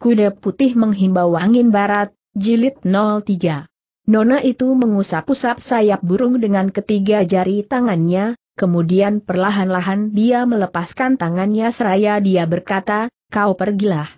Kuda putih menghimbau angin barat, jilid 03. Nona itu mengusap-usap sayap burung dengan ketiga jari tangannya, kemudian perlahan-lahan dia melepaskan tangannya seraya dia berkata, kau pergilah.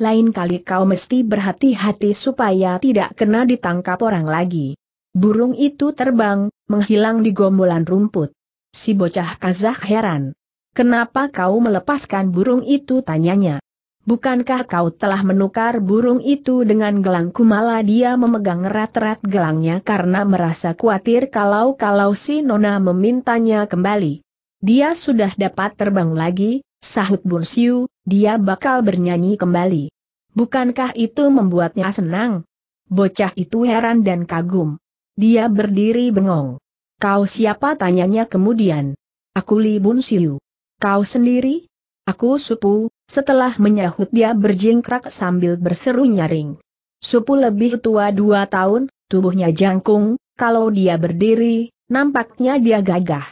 Lain kali kau mesti berhati-hati supaya tidak kena ditangkap orang lagi. Burung itu terbang, menghilang di gombolan rumput. Si bocah kazah heran. Kenapa kau melepaskan burung itu tanyanya. Bukankah kau telah menukar burung itu dengan gelang kumala dia memegang erat-erat gelangnya karena merasa khawatir kalau-kalau si Nona memintanya kembali. Dia sudah dapat terbang lagi, sahut Bursiu, dia bakal bernyanyi kembali. Bukankah itu membuatnya senang? Bocah itu heran dan kagum. Dia berdiri bengong. Kau siapa tanyanya kemudian? Aku Li Bun Siu. Kau sendiri? Aku supu, setelah menyahut dia berjingkrak sambil berseru nyaring. Supu lebih tua dua tahun, tubuhnya jangkung, kalau dia berdiri, nampaknya dia gagah.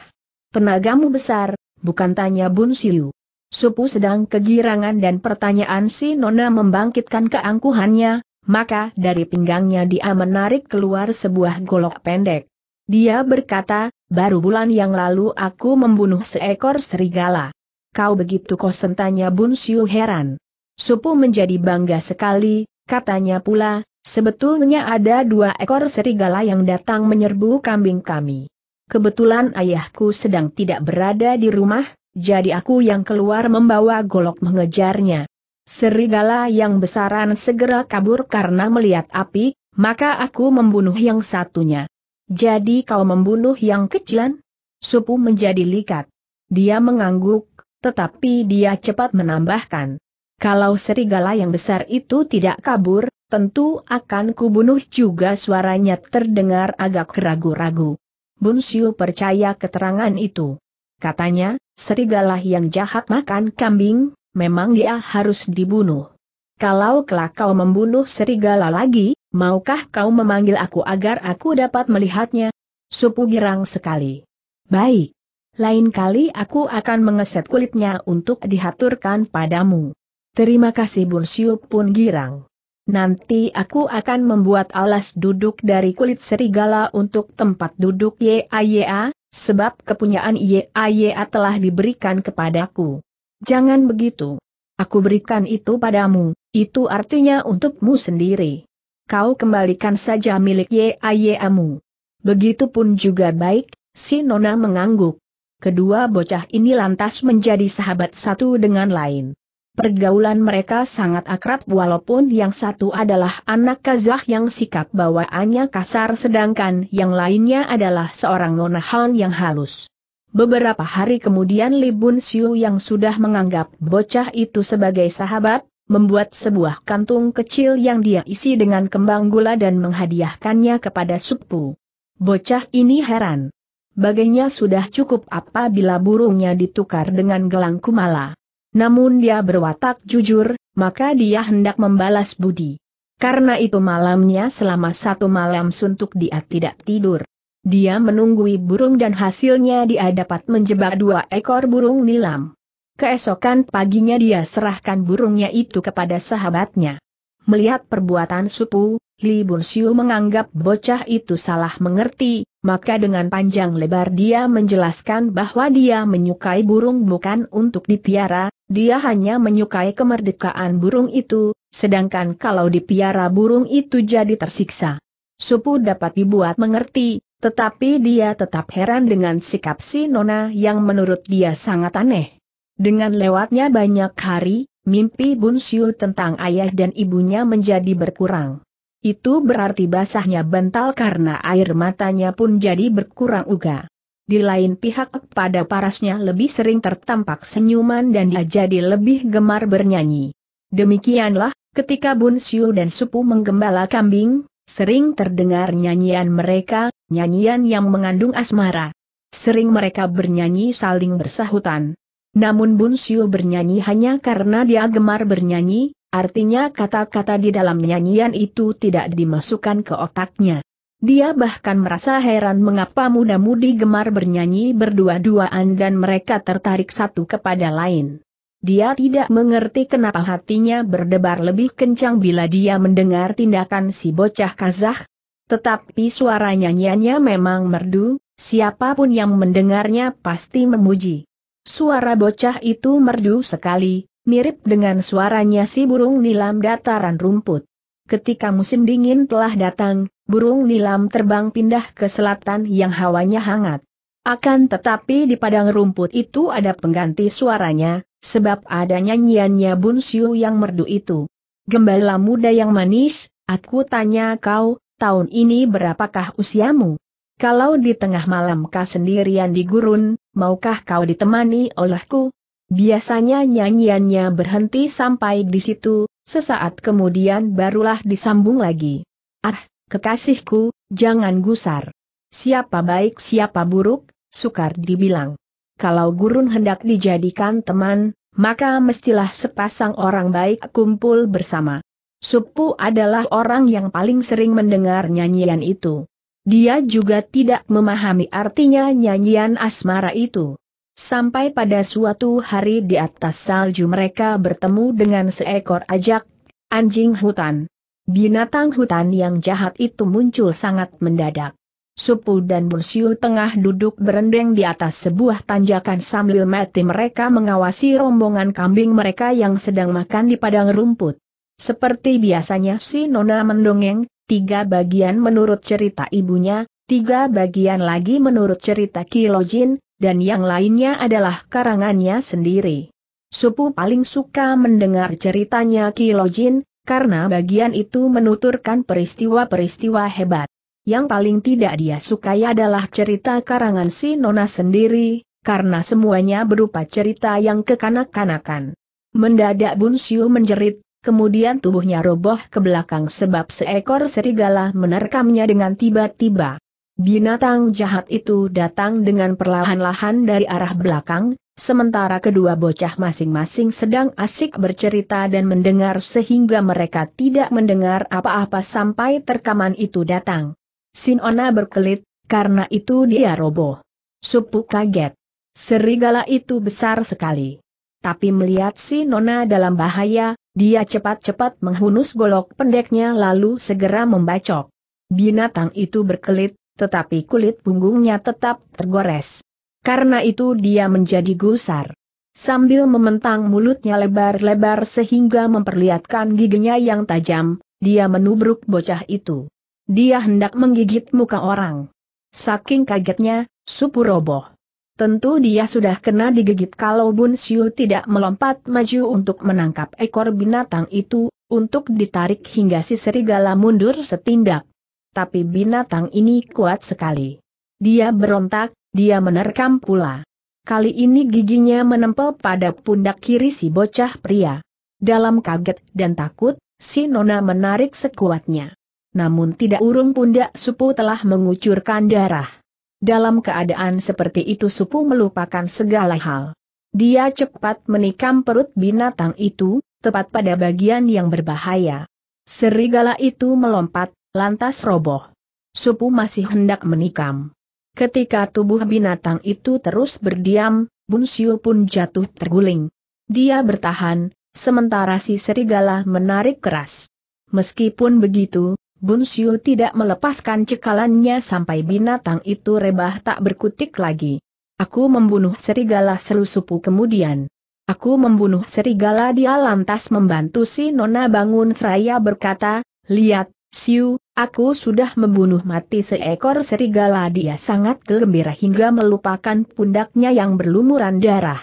Tenagamu besar, bukan tanya Bun Siu. Supu sedang kegirangan dan pertanyaan si Nona membangkitkan keangkuhannya, maka dari pinggangnya dia menarik keluar sebuah golok pendek. Dia berkata, baru bulan yang lalu aku membunuh seekor serigala kau begitu kosen tanya Bun Siu heran. Supu menjadi bangga sekali, katanya pula, sebetulnya ada dua ekor serigala yang datang menyerbu kambing kami. Kebetulan ayahku sedang tidak berada di rumah, jadi aku yang keluar membawa golok mengejarnya. Serigala yang besaran segera kabur karena melihat api, maka aku membunuh yang satunya. Jadi kau membunuh yang kecilan? Supu menjadi likat. Dia mengangguk, tetapi dia cepat menambahkan. Kalau serigala yang besar itu tidak kabur, tentu akan kubunuh juga suaranya terdengar agak ragu-ragu. Bunsiu percaya keterangan itu. Katanya, serigala yang jahat makan kambing, memang dia harus dibunuh. Kalau kelak kau membunuh serigala lagi, maukah kau memanggil aku agar aku dapat melihatnya? Supu girang sekali. Baik. Lain kali aku akan mengeset kulitnya untuk dihaturkan padamu. Terima kasih Bunsiu pun girang. Nanti aku akan membuat alas duduk dari kulit serigala untuk tempat duduk YAYA, sebab kepunyaan YAYA telah diberikan kepadaku. Jangan begitu. Aku berikan itu padamu, itu artinya untukmu sendiri. Kau kembalikan saja milik YAYA-mu. Begitupun juga baik, si Nona mengangguk. Kedua bocah ini lantas menjadi sahabat satu dengan lain. Pergaulan mereka sangat akrab walaupun yang satu adalah anak Kazah yang sikap bawaannya kasar sedangkan yang lainnya adalah seorang nonahan yang halus. Beberapa hari kemudian Li Bun Siu yang sudah menganggap bocah itu sebagai sahabat, membuat sebuah kantung kecil yang dia isi dengan kembang gula dan menghadiahkannya kepada Supu. Bocah ini heran bagainya sudah cukup apabila burungnya ditukar dengan gelang kumala. Namun dia berwatak jujur, maka dia hendak membalas budi. Karena itu malamnya selama satu malam suntuk dia tidak tidur. Dia menunggui burung dan hasilnya dia dapat menjebak dua ekor burung nilam. Keesokan paginya dia serahkan burungnya itu kepada sahabatnya. Melihat perbuatan Supu, Li Bursiu menganggap bocah itu salah mengerti, maka dengan panjang lebar dia menjelaskan bahwa dia menyukai burung bukan untuk dipiara, dia hanya menyukai kemerdekaan burung itu, sedangkan kalau dipiara burung itu jadi tersiksa. Supu dapat dibuat mengerti, tetapi dia tetap heran dengan sikap si Nona yang menurut dia sangat aneh. Dengan lewatnya banyak hari, mimpi Bun Siu tentang ayah dan ibunya menjadi berkurang. Itu berarti basahnya bantal karena air matanya pun jadi berkurang uga. Di lain pihak pada parasnya lebih sering tertampak senyuman dan dia jadi lebih gemar bernyanyi. Demikianlah, ketika Bun Siu dan Supu menggembala kambing, sering terdengar nyanyian mereka, nyanyian yang mengandung asmara. Sering mereka bernyanyi saling bersahutan. Namun Bun Siu bernyanyi hanya karena dia gemar bernyanyi, Artinya kata-kata di dalam nyanyian itu tidak dimasukkan ke otaknya. Dia bahkan merasa heran mengapa muda-mudi gemar bernyanyi berdua-duaan dan mereka tertarik satu kepada lain. Dia tidak mengerti kenapa hatinya berdebar lebih kencang bila dia mendengar tindakan si bocah Kazakh. Tetapi suara nyanyiannya memang merdu, siapapun yang mendengarnya pasti memuji. Suara bocah itu merdu sekali, Mirip dengan suaranya si burung nilam dataran rumput. Ketika musim dingin telah datang, burung nilam terbang pindah ke selatan yang hawanya hangat. Akan tetapi di padang rumput itu ada pengganti suaranya, sebab ada nyanyiannya Bunsiu yang merdu itu. Gembala muda yang manis, aku tanya kau, tahun ini berapakah usiamu? Kalau di tengah malam kau sendirian di gurun, maukah kau ditemani olehku? Biasanya nyanyiannya berhenti sampai di situ, sesaat kemudian barulah disambung lagi. Ah, kekasihku, jangan gusar. Siapa baik siapa buruk, sukar dibilang. Kalau gurun hendak dijadikan teman, maka mestilah sepasang orang baik kumpul bersama. Supu adalah orang yang paling sering mendengar nyanyian itu. Dia juga tidak memahami artinya nyanyian asmara itu. Sampai pada suatu hari di atas salju mereka bertemu dengan seekor ajak, anjing hutan. Binatang hutan yang jahat itu muncul sangat mendadak. Supu dan Bursiu tengah duduk berendeng di atas sebuah tanjakan sambil mati mereka mengawasi rombongan kambing mereka yang sedang makan di padang rumput. Seperti biasanya si Nona mendongeng, tiga bagian menurut cerita ibunya, tiga bagian lagi menurut cerita Kilojin, dan yang lainnya adalah karangannya sendiri. Supu paling suka mendengar ceritanya Kilojin, karena bagian itu menuturkan peristiwa-peristiwa hebat. Yang paling tidak dia sukai adalah cerita karangan si Nona sendiri, karena semuanya berupa cerita yang kekanak-kanakan. Mendadak Bunsiu menjerit, kemudian tubuhnya roboh ke belakang sebab seekor serigala menerkamnya dengan tiba-tiba. Binatang jahat itu datang dengan perlahan-lahan dari arah belakang, sementara kedua bocah masing-masing sedang asik bercerita dan mendengar sehingga mereka tidak mendengar apa-apa sampai terkaman itu datang. Sinona berkelit, karena itu dia roboh. Supu kaget. Serigala itu besar sekali. Tapi melihat si Nona dalam bahaya, dia cepat-cepat menghunus golok pendeknya lalu segera membacok. Binatang itu berkelit, tetapi kulit punggungnya tetap tergores. Karena itu dia menjadi gusar. Sambil mementang mulutnya lebar-lebar sehingga memperlihatkan giginya yang tajam, dia menubruk bocah itu. Dia hendak menggigit muka orang. Saking kagetnya, supu roboh. Tentu dia sudah kena digigit kalau Bun Siu tidak melompat maju untuk menangkap ekor binatang itu, untuk ditarik hingga si serigala mundur setindak tapi binatang ini kuat sekali. Dia berontak, dia menerkam pula. Kali ini giginya menempel pada pundak kiri si bocah pria. Dalam kaget dan takut, si nona menarik sekuatnya. Namun tidak urung pundak supu telah mengucurkan darah. Dalam keadaan seperti itu supu melupakan segala hal. Dia cepat menikam perut binatang itu, tepat pada bagian yang berbahaya. Serigala itu melompat, lantas roboh. Supu masih hendak menikam. Ketika tubuh binatang itu terus berdiam, Bun Bunsiu pun jatuh terguling. Dia bertahan, sementara si serigala menarik keras. Meskipun begitu, Bun Bunsiu tidak melepaskan cekalannya sampai binatang itu rebah tak berkutik lagi. Aku membunuh serigala seru supu kemudian. Aku membunuh serigala dia lantas membantu si Nona bangun seraya berkata, Lihat, Siu, aku sudah membunuh mati seekor serigala dia sangat gembira hingga melupakan pundaknya yang berlumuran darah.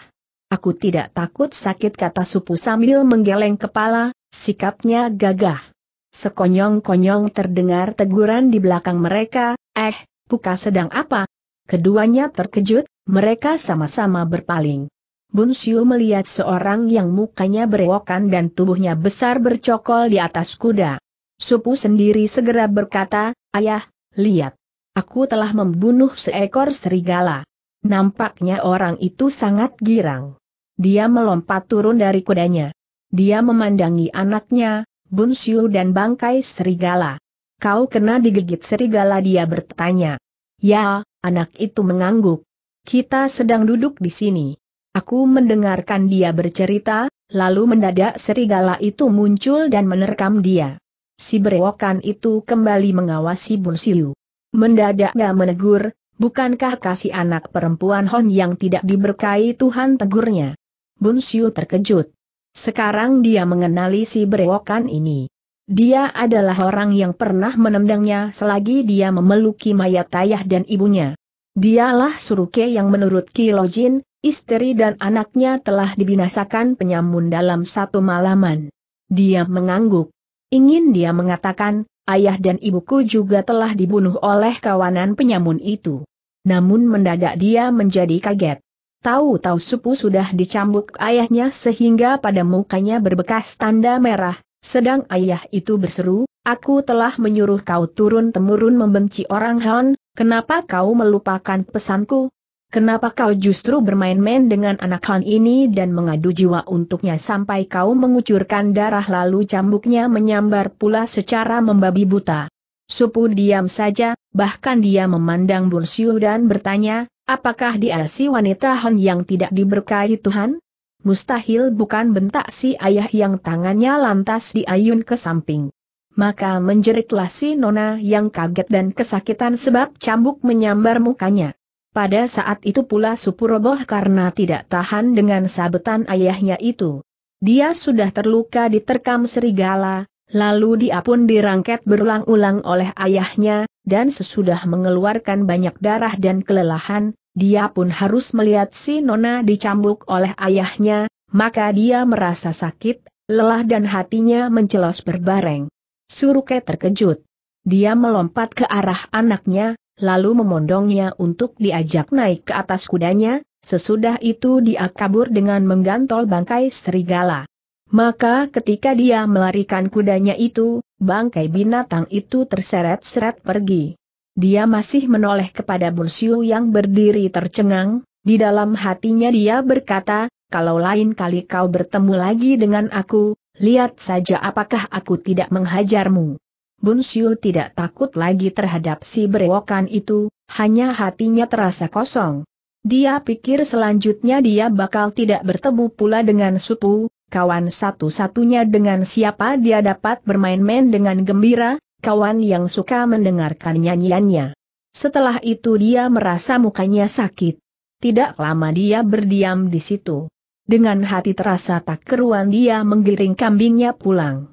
Aku tidak takut sakit kata supu sambil menggeleng kepala, sikapnya gagah. Sekonyong-konyong terdengar teguran di belakang mereka, eh, buka sedang apa? Keduanya terkejut, mereka sama-sama berpaling. Bun Siu melihat seorang yang mukanya berewokan dan tubuhnya besar bercokol di atas kuda. Supu sendiri segera berkata, Ayah, lihat. Aku telah membunuh seekor serigala. Nampaknya orang itu sangat girang. Dia melompat turun dari kudanya. Dia memandangi anaknya, Bunsiu dan bangkai serigala. Kau kena digigit serigala dia bertanya. Ya, anak itu mengangguk. Kita sedang duduk di sini. Aku mendengarkan dia bercerita, lalu mendadak serigala itu muncul dan menerkam dia si berewokan itu kembali mengawasi Bun Siu. Mendadak dia menegur, bukankah kasih anak perempuan Hon yang tidak diberkahi Tuhan tegurnya? Bun Siu terkejut. Sekarang dia mengenali si berewokan ini. Dia adalah orang yang pernah menendangnya selagi dia memeluki mayat ayah dan ibunya. Dialah Suruke yang menurut Kilojin, istri dan anaknya telah dibinasakan penyamun dalam satu malaman. Dia mengangguk. Ingin dia mengatakan, ayah dan ibuku juga telah dibunuh oleh kawanan penyamun itu. Namun mendadak dia menjadi kaget. Tahu-tahu Supu sudah dicambuk ayahnya sehingga pada mukanya berbekas tanda merah, sedang ayah itu berseru, aku telah menyuruh kau turun-temurun membenci orang Han, kenapa kau melupakan pesanku? Kenapa kau justru bermain-main dengan anak Han ini dan mengadu jiwa untuknya sampai kau mengucurkan darah lalu cambuknya menyambar pula secara membabi buta? Supu diam saja, bahkan dia memandang Siu dan bertanya, apakah dia si wanita Han yang tidak diberkahi Tuhan? Mustahil bukan bentak si ayah yang tangannya lantas diayun ke samping. Maka menjeritlah si Nona yang kaget dan kesakitan sebab cambuk menyambar mukanya. Pada saat itu pula Supuroboh karena tidak tahan dengan sabetan ayahnya itu. Dia sudah terluka diterkam serigala, lalu dia pun dirangket berulang-ulang oleh ayahnya, dan sesudah mengeluarkan banyak darah dan kelelahan, dia pun harus melihat si Nona dicambuk oleh ayahnya, maka dia merasa sakit, lelah dan hatinya mencelos berbareng. Suruke terkejut. Dia melompat ke arah anaknya, lalu memondongnya untuk diajak naik ke atas kudanya, sesudah itu dia kabur dengan menggantol bangkai serigala. Maka ketika dia melarikan kudanya itu, bangkai binatang itu terseret-seret pergi. Dia masih menoleh kepada Bursiu yang berdiri tercengang, di dalam hatinya dia berkata, kalau lain kali kau bertemu lagi dengan aku, lihat saja apakah aku tidak menghajarmu. Bun Bunsiu tidak takut lagi terhadap si berewokan itu, hanya hatinya terasa kosong. Dia pikir selanjutnya dia bakal tidak bertemu pula dengan Supu, kawan satu-satunya dengan siapa dia dapat bermain-main dengan gembira, kawan yang suka mendengarkan nyanyiannya. Setelah itu dia merasa mukanya sakit. Tidak lama dia berdiam di situ. Dengan hati terasa tak keruan dia menggiring kambingnya pulang.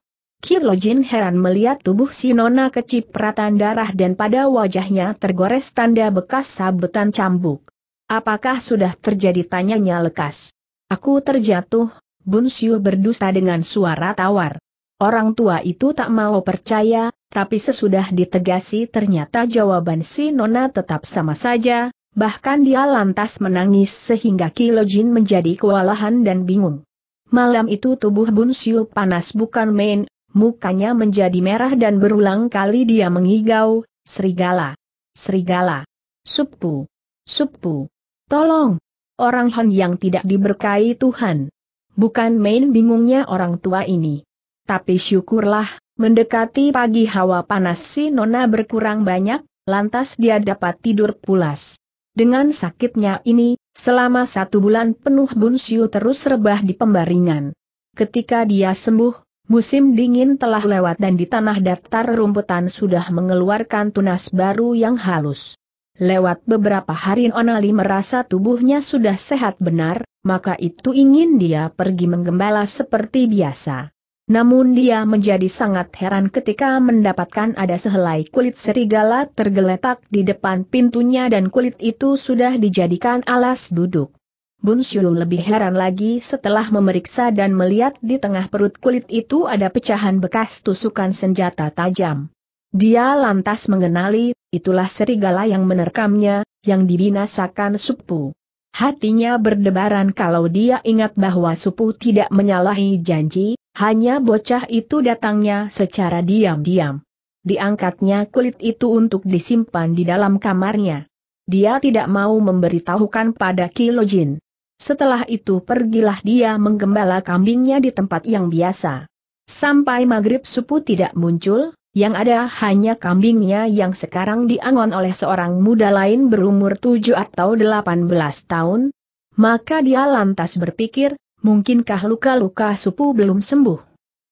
Jin heran melihat tubuh si nona kecipratan darah dan pada wajahnya tergores tanda bekas sabetan cambuk. Apakah sudah terjadi tanyanya lekas? Aku terjatuh, Bun Siu berdusta dengan suara tawar. Orang tua itu tak mau percaya, tapi sesudah ditegasi ternyata jawaban si nona tetap sama saja, bahkan dia lantas menangis sehingga Jin menjadi kewalahan dan bingung. Malam itu tubuh Bun Siu panas bukan main, mukanya menjadi merah dan berulang kali dia mengigau, serigala, serigala, supu, supu, tolong, orang Han yang tidak diberkahi Tuhan. Bukan main bingungnya orang tua ini. Tapi syukurlah, mendekati pagi hawa panas si Nona berkurang banyak, lantas dia dapat tidur pulas. Dengan sakitnya ini, selama satu bulan penuh Bunsiu terus rebah di pembaringan. Ketika dia sembuh, Musim dingin telah lewat dan di tanah datar rumputan sudah mengeluarkan tunas baru yang halus. Lewat beberapa hari Onali merasa tubuhnya sudah sehat benar, maka itu ingin dia pergi menggembala seperti biasa. Namun dia menjadi sangat heran ketika mendapatkan ada sehelai kulit serigala tergeletak di depan pintunya dan kulit itu sudah dijadikan alas duduk. Bun Xiu lebih heran lagi setelah memeriksa dan melihat di tengah perut kulit itu ada pecahan bekas tusukan senjata tajam. Dia lantas mengenali, itulah serigala yang menerkamnya, yang dibinasakan Supu. Hatinya berdebaran kalau dia ingat bahwa Supu tidak menyalahi janji, hanya bocah itu datangnya secara diam-diam. Diangkatnya kulit itu untuk disimpan di dalam kamarnya. Dia tidak mau memberitahukan pada Kilojin. Setelah itu pergilah dia menggembala kambingnya di tempat yang biasa. Sampai maghrib supu tidak muncul, yang ada hanya kambingnya yang sekarang diangon oleh seorang muda lain berumur 7 atau 18 tahun. Maka dia lantas berpikir, mungkinkah luka-luka supu belum sembuh?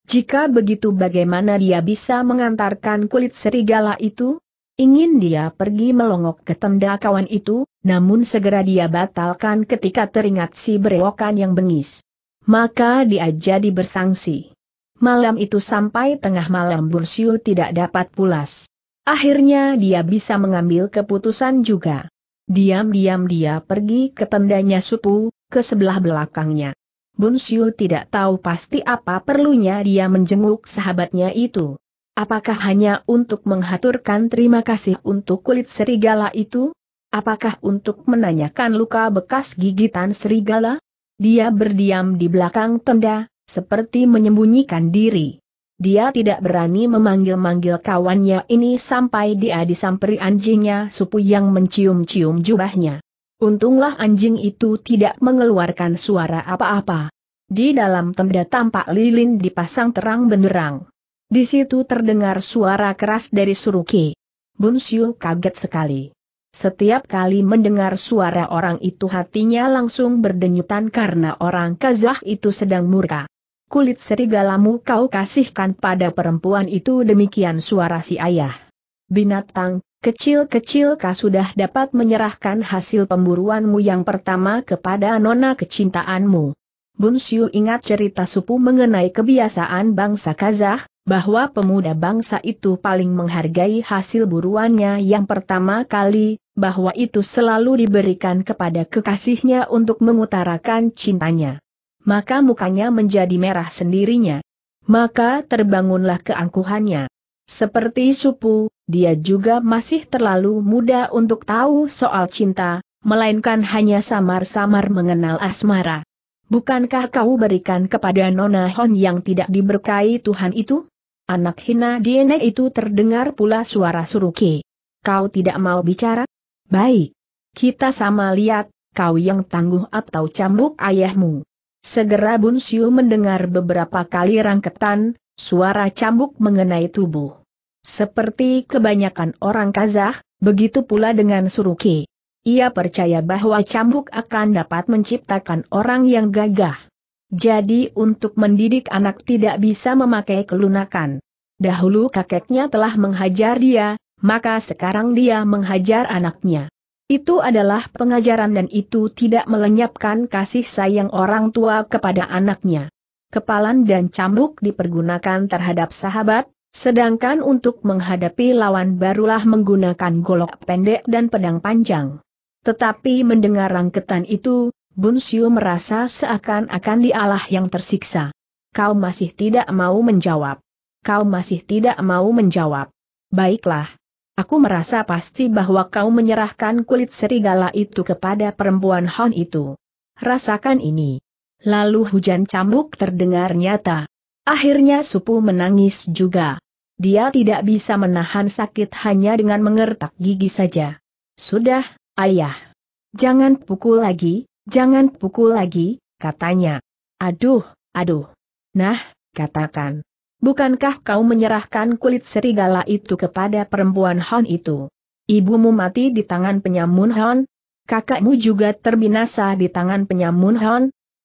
Jika begitu bagaimana dia bisa mengantarkan kulit serigala itu? Ingin dia pergi melongok ke tenda kawan itu, namun segera dia batalkan ketika teringat si berewokan yang bengis. Maka dia jadi bersangsi. Malam itu sampai tengah malam Bursiu tidak dapat pulas. Akhirnya dia bisa mengambil keputusan juga. Diam-diam dia pergi ke tendanya Supu, ke sebelah belakangnya. Bunsiu tidak tahu pasti apa perlunya dia menjenguk sahabatnya itu. Apakah hanya untuk menghaturkan terima kasih untuk kulit serigala itu? Apakah untuk menanyakan luka bekas gigitan serigala? Dia berdiam di belakang tenda, seperti menyembunyikan diri. Dia tidak berani memanggil-manggil kawannya ini sampai dia disamperi anjingnya supu yang mencium-cium jubahnya. Untunglah anjing itu tidak mengeluarkan suara apa-apa. Di dalam tenda tampak lilin dipasang terang benderang. Di situ terdengar suara keras dari Suruki. Bunsiu kaget sekali. Setiap kali mendengar suara orang itu hatinya langsung berdenyutan karena orang Kazakh itu sedang murka. Kulit serigalamu kau kasihkan pada perempuan itu demikian suara si ayah. Binatang, kecil-kecil kau sudah dapat menyerahkan hasil pemburuanmu yang pertama kepada nona kecintaanmu. Bunsiu ingat cerita supu mengenai kebiasaan bangsa Kazakh, bahwa pemuda bangsa itu paling menghargai hasil buruannya yang pertama kali, bahwa itu selalu diberikan kepada kekasihnya untuk mengutarakan cintanya. Maka mukanya menjadi merah sendirinya. Maka terbangunlah keangkuhannya. Seperti supu, dia juga masih terlalu muda untuk tahu soal cinta, melainkan hanya samar-samar mengenal asmara. Bukankah kau berikan kepada Nona Hon yang tidak diberkahi Tuhan itu? Anak hina Diene itu terdengar pula suara Suruki. Kau tidak mau bicara? Baik. Kita sama lihat, kau yang tangguh atau cambuk ayahmu. Segera Bun Siu mendengar beberapa kali rangketan, suara cambuk mengenai tubuh. Seperti kebanyakan orang Kazakh, begitu pula dengan Suruki. Ia percaya bahwa cambuk akan dapat menciptakan orang yang gagah. Jadi untuk mendidik anak tidak bisa memakai kelunakan. Dahulu kakeknya telah menghajar dia, maka sekarang dia menghajar anaknya. Itu adalah pengajaran dan itu tidak melenyapkan kasih sayang orang tua kepada anaknya. Kepalan dan cambuk dipergunakan terhadap sahabat, sedangkan untuk menghadapi lawan barulah menggunakan golok pendek dan pedang panjang. Tetapi mendengar rangketan itu, Siu merasa seakan-akan dialah yang tersiksa. Kau masih tidak mau menjawab. Kau masih tidak mau menjawab. Baiklah, Aku merasa pasti bahwa kau menyerahkan kulit serigala itu kepada perempuan Hon itu. Rasakan ini. Lalu hujan cambuk terdengar nyata. Akhirnya Supu menangis juga. Dia tidak bisa menahan sakit hanya dengan mengertak gigi saja. Sudah, ayah. Jangan pukul lagi, jangan pukul lagi, katanya. Aduh, aduh. Nah, katakan. Bukankah kau menyerahkan kulit serigala itu kepada perempuan Hon itu? Ibumu mati di tangan penyamun Hon? Kakakmu juga terbinasa di tangan penyamun Hon?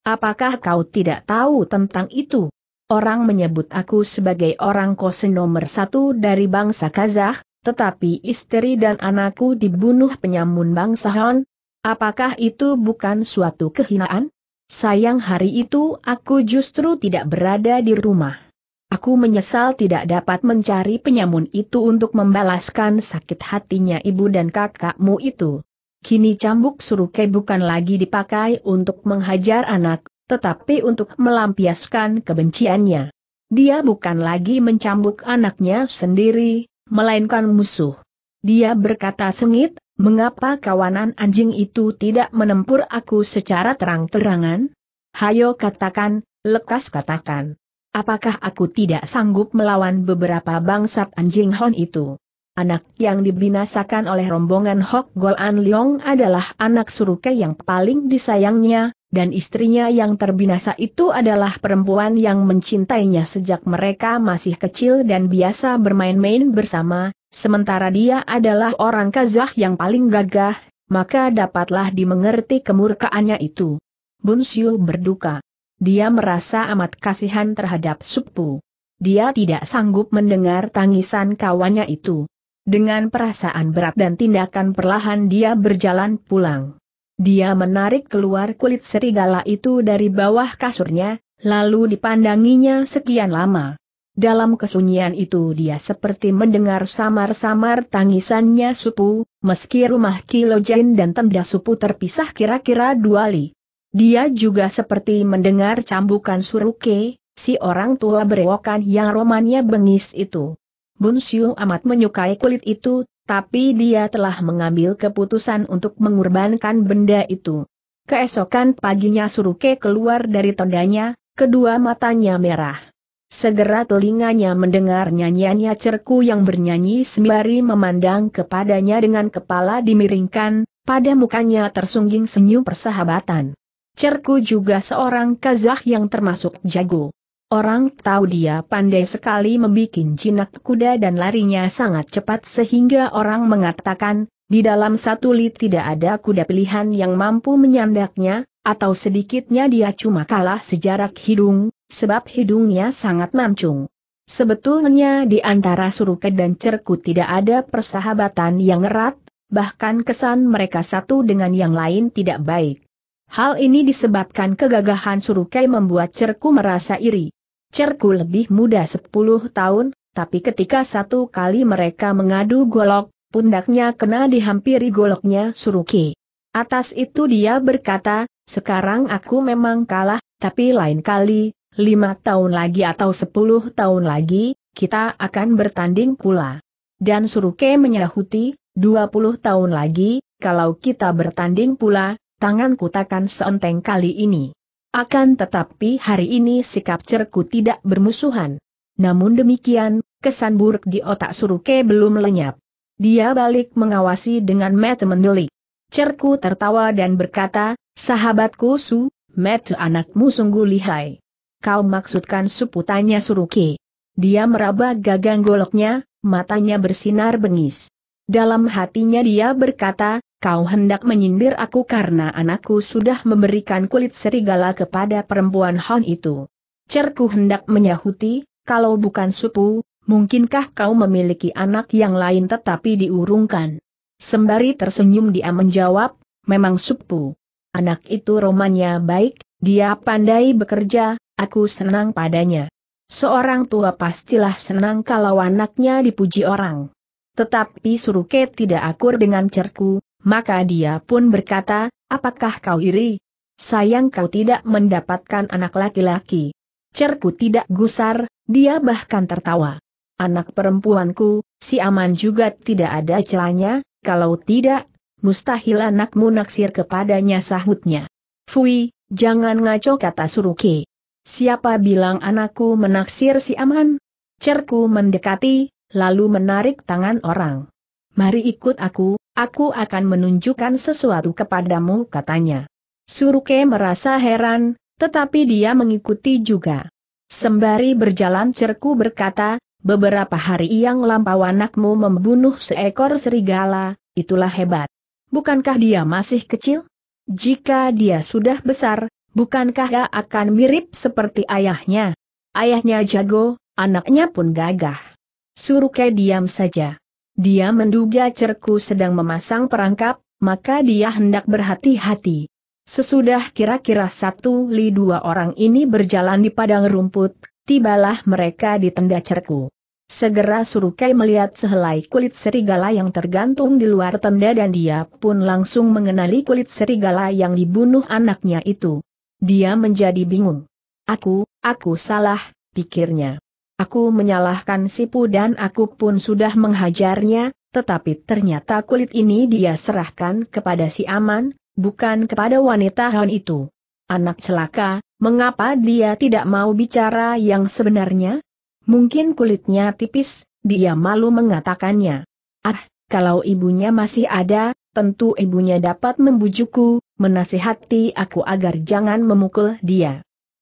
Apakah kau tidak tahu tentang itu? Orang menyebut aku sebagai orang kose nomor satu dari bangsa Kazakh, tetapi istri dan anakku dibunuh penyamun bangsa Hon? Apakah itu bukan suatu kehinaan? Sayang hari itu aku justru tidak berada di rumah. Aku menyesal tidak dapat mencari penyamun itu untuk membalaskan sakit hatinya ibu dan kakakmu itu. Kini cambuk suruke bukan lagi dipakai untuk menghajar anak, tetapi untuk melampiaskan kebenciannya. Dia bukan lagi mencambuk anaknya sendiri, melainkan musuh. Dia berkata sengit, mengapa kawanan anjing itu tidak menempur aku secara terang-terangan? Hayo katakan, lekas katakan. Apakah aku tidak sanggup melawan beberapa bangsat anjing Hon itu? Anak yang dibinasakan oleh rombongan Hok Gol An Leong adalah anak Suruke yang paling disayangnya, dan istrinya yang terbinasa itu adalah perempuan yang mencintainya sejak mereka masih kecil dan biasa bermain-main bersama, sementara dia adalah orang Kazakh yang paling gagah, maka dapatlah dimengerti kemurkaannya itu. Bunsiu berduka dia merasa amat kasihan terhadap Supu. Dia tidak sanggup mendengar tangisan kawannya itu. Dengan perasaan berat dan tindakan perlahan dia berjalan pulang. Dia menarik keluar kulit serigala itu dari bawah kasurnya, lalu dipandanginya sekian lama. Dalam kesunyian itu dia seperti mendengar samar-samar tangisannya Supu, meski rumah Kilojen dan tenda Supu terpisah kira-kira dua li. Dia juga seperti mendengar cambukan suruke, si orang tua berewokan yang romannya bengis itu. Bun Xiu amat menyukai kulit itu, tapi dia telah mengambil keputusan untuk mengorbankan benda itu. Keesokan paginya Suruke keluar dari tendanya, kedua matanya merah. Segera telinganya mendengar nyanyiannya cerku yang bernyanyi sembari memandang kepadanya dengan kepala dimiringkan, pada mukanya tersungging senyum persahabatan. Cerku juga seorang Kazah yang termasuk jago. Orang tahu dia pandai sekali membuat jinak kuda dan larinya sangat cepat sehingga orang mengatakan, di dalam satu lit tidak ada kuda pilihan yang mampu menyandaknya, atau sedikitnya dia cuma kalah sejarak hidung, sebab hidungnya sangat mancung. Sebetulnya di antara Suruke dan Cerku tidak ada persahabatan yang erat, bahkan kesan mereka satu dengan yang lain tidak baik. Hal ini disebabkan kegagahan Surukai membuat Cerku merasa iri. Cerku lebih muda 10 tahun, tapi ketika satu kali mereka mengadu golok, pundaknya kena dihampiri goloknya Suruki. Atas itu dia berkata, sekarang aku memang kalah, tapi lain kali, lima tahun lagi atau sepuluh tahun lagi, kita akan bertanding pula. Dan Suruke menyahuti, dua puluh tahun lagi, kalau kita bertanding pula, tanganku takkan seenteng kali ini. Akan tetapi hari ini sikap cerku tidak bermusuhan. Namun demikian, kesan buruk di otak Suruke belum lenyap. Dia balik mengawasi dengan Matt mendelik. Cerku tertawa dan berkata, sahabatku Su, Matt anakmu sungguh lihai. Kau maksudkan suputanya tanya Suruke. Dia meraba gagang goloknya, matanya bersinar bengis. Dalam hatinya dia berkata, Kau hendak menyindir aku karena anakku sudah memberikan kulit serigala kepada perempuan Han itu. Cerku hendak menyahuti, kalau bukan supu, mungkinkah kau memiliki anak yang lain tetapi diurungkan? Sembari tersenyum dia menjawab, memang supu. Anak itu romannya baik, dia pandai bekerja, aku senang padanya. Seorang tua pastilah senang kalau anaknya dipuji orang. Tetapi Suruke tidak akur dengan cerku, maka dia pun berkata, apakah kau iri? Sayang kau tidak mendapatkan anak laki-laki. Cerku tidak gusar, dia bahkan tertawa. Anak perempuanku, si Aman juga tidak ada celanya, kalau tidak, mustahil anakmu naksir kepadanya sahutnya. Fui, jangan ngaco kata Suruki. Siapa bilang anakku menaksir si Aman? Cerku mendekati, lalu menarik tangan orang mari ikut aku, aku akan menunjukkan sesuatu kepadamu katanya. Suruke merasa heran, tetapi dia mengikuti juga. Sembari berjalan cerku berkata, beberapa hari yang lampau anakmu membunuh seekor serigala, itulah hebat. Bukankah dia masih kecil? Jika dia sudah besar, bukankah dia akan mirip seperti ayahnya? Ayahnya jago, anaknya pun gagah. Suruke diam saja. Dia menduga cerku sedang memasang perangkap, maka dia hendak berhati-hati. Sesudah kira-kira satu li dua orang ini berjalan di padang rumput, tibalah mereka di tenda cerku. Segera suruh Surukai melihat sehelai kulit serigala yang tergantung di luar tenda dan dia pun langsung mengenali kulit serigala yang dibunuh anaknya itu. Dia menjadi bingung. Aku, aku salah, pikirnya. Aku menyalahkan Sipu dan aku pun sudah menghajarnya, tetapi ternyata kulit ini dia serahkan kepada si Aman, bukan kepada wanita Han itu. Anak celaka, mengapa dia tidak mau bicara yang sebenarnya? Mungkin kulitnya tipis, dia malu mengatakannya. Ah, kalau ibunya masih ada, tentu ibunya dapat membujukku, menasihati aku agar jangan memukul dia.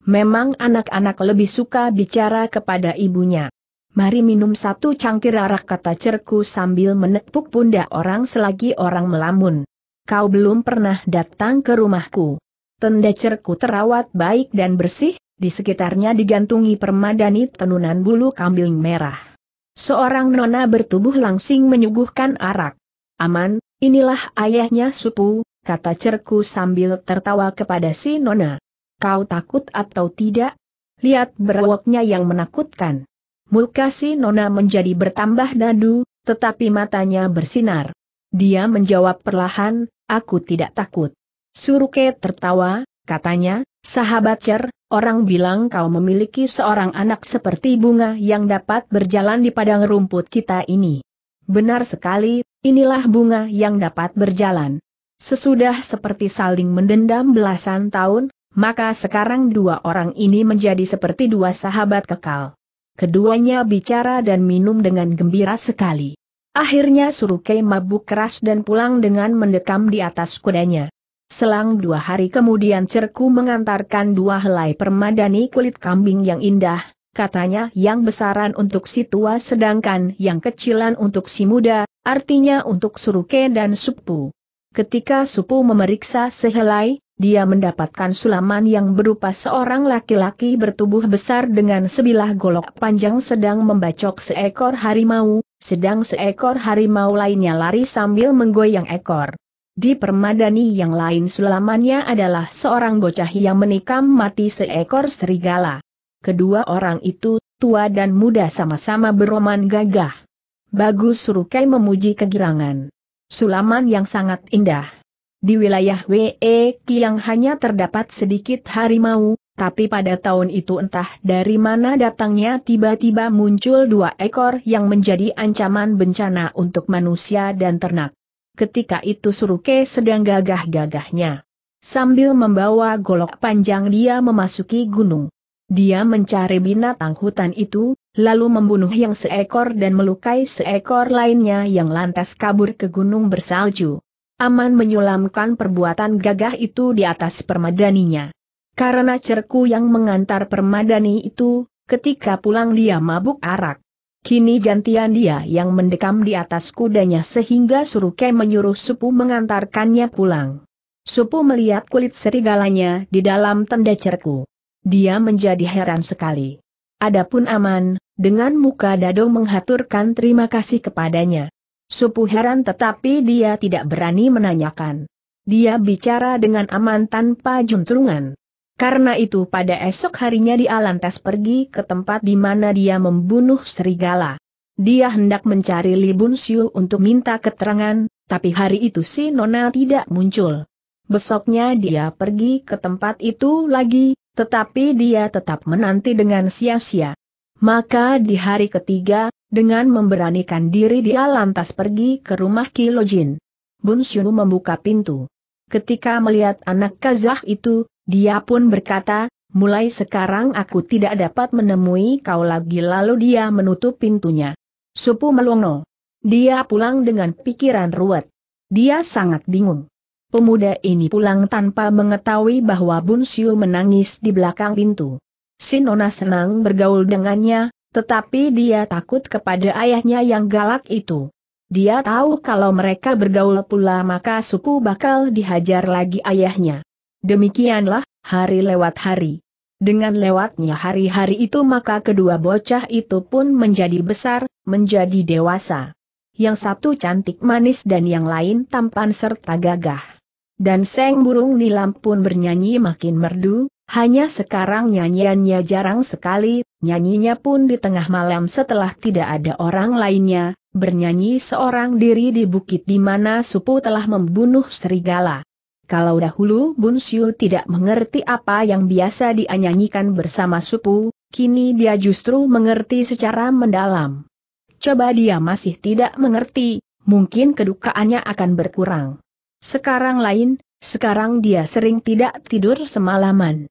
Memang anak-anak lebih suka bicara kepada ibunya. Mari minum satu cangkir arak kata cerku sambil menepuk pundak orang selagi orang melamun. Kau belum pernah datang ke rumahku. Tenda cerku terawat baik dan bersih, di sekitarnya digantungi permadani tenunan bulu kambing merah. Seorang nona bertubuh langsing menyuguhkan arak. Aman, inilah ayahnya supu, kata cerku sambil tertawa kepada si nona. Kau takut atau tidak? Lihat berawaknya yang menakutkan. Muka si Nona menjadi bertambah dadu, tetapi matanya bersinar. Dia menjawab perlahan, aku tidak takut. Suruke tertawa, katanya, sahabat cer, orang bilang kau memiliki seorang anak seperti bunga yang dapat berjalan di padang rumput kita ini. Benar sekali, inilah bunga yang dapat berjalan. Sesudah seperti saling mendendam belasan tahun, maka sekarang dua orang ini menjadi seperti dua sahabat kekal. Keduanya bicara dan minum dengan gembira sekali. Akhirnya Surukei mabuk keras dan pulang dengan mendekam di atas kudanya. Selang dua hari kemudian Cerku mengantarkan dua helai permadani kulit kambing yang indah, katanya yang besaran untuk si tua sedangkan yang kecilan untuk si muda, artinya untuk Suruke dan Supu. Ketika Supu memeriksa sehelai, dia mendapatkan sulaman yang berupa seorang laki-laki bertubuh besar dengan sebilah golok panjang sedang membacok seekor harimau, sedang seekor harimau lainnya lari sambil menggoyang ekor. Di permadani yang lain sulamannya adalah seorang bocah yang menikam mati seekor serigala. Kedua orang itu, tua dan muda sama-sama beroman gagah. Bagus Surukai memuji kegirangan. Sulaman yang sangat indah. Di wilayah WE Kiang hanya terdapat sedikit harimau, tapi pada tahun itu entah dari mana datangnya tiba-tiba muncul dua ekor yang menjadi ancaman bencana untuk manusia dan ternak. Ketika itu Suruke sedang gagah-gagahnya. Sambil membawa golok panjang dia memasuki gunung. Dia mencari binatang hutan itu, lalu membunuh yang seekor dan melukai seekor lainnya yang lantas kabur ke gunung bersalju. Aman menyulamkan perbuatan gagah itu di atas permadaninya. Karena cerku yang mengantar permadani itu, ketika pulang dia mabuk arak. Kini gantian dia yang mendekam di atas kudanya sehingga Suruke menyuruh Supu mengantarkannya pulang. Supu melihat kulit serigalanya di dalam tenda cerku. Dia menjadi heran sekali. Adapun aman, dengan muka dada menghaturkan terima kasih kepadanya. Supu heran tetapi dia tidak berani menanyakan. Dia bicara dengan aman tanpa juntrungan. Karena itu pada esok harinya dia lantas pergi ke tempat di mana dia membunuh serigala. Dia hendak mencari Li Bun Siu untuk minta keterangan, tapi hari itu si Nona tidak muncul. Besoknya dia pergi ke tempat itu lagi, tetapi dia tetap menanti dengan sia-sia. Maka di hari ketiga, dengan memberanikan diri dia lantas pergi ke rumah Kilojin. Bun Xiu membuka pintu. Ketika melihat anak Kazah itu, dia pun berkata, mulai sekarang aku tidak dapat menemui kau lagi lalu dia menutup pintunya. Supu melongo. Dia pulang dengan pikiran ruwet. Dia sangat bingung. Pemuda ini pulang tanpa mengetahui bahwa Bun Xiu menangis di belakang pintu. Si Nona senang bergaul dengannya, tetapi dia takut kepada ayahnya yang galak itu. Dia tahu kalau mereka bergaul pula maka suku bakal dihajar lagi ayahnya. Demikianlah, hari lewat hari. Dengan lewatnya hari-hari itu maka kedua bocah itu pun menjadi besar, menjadi dewasa. Yang satu cantik manis dan yang lain tampan serta gagah. Dan seng burung nilam pun bernyanyi makin merdu, hanya sekarang nyanyiannya jarang sekali, nyanyinya pun di tengah malam setelah tidak ada orang lainnya, bernyanyi seorang diri di bukit di mana Supu telah membunuh serigala. Kalau dahulu Bun Siu tidak mengerti apa yang biasa dianyanyikan bersama Supu, kini dia justru mengerti secara mendalam. Coba dia masih tidak mengerti, mungkin kedukaannya akan berkurang. Sekarang lain, sekarang dia sering tidak tidur semalaman.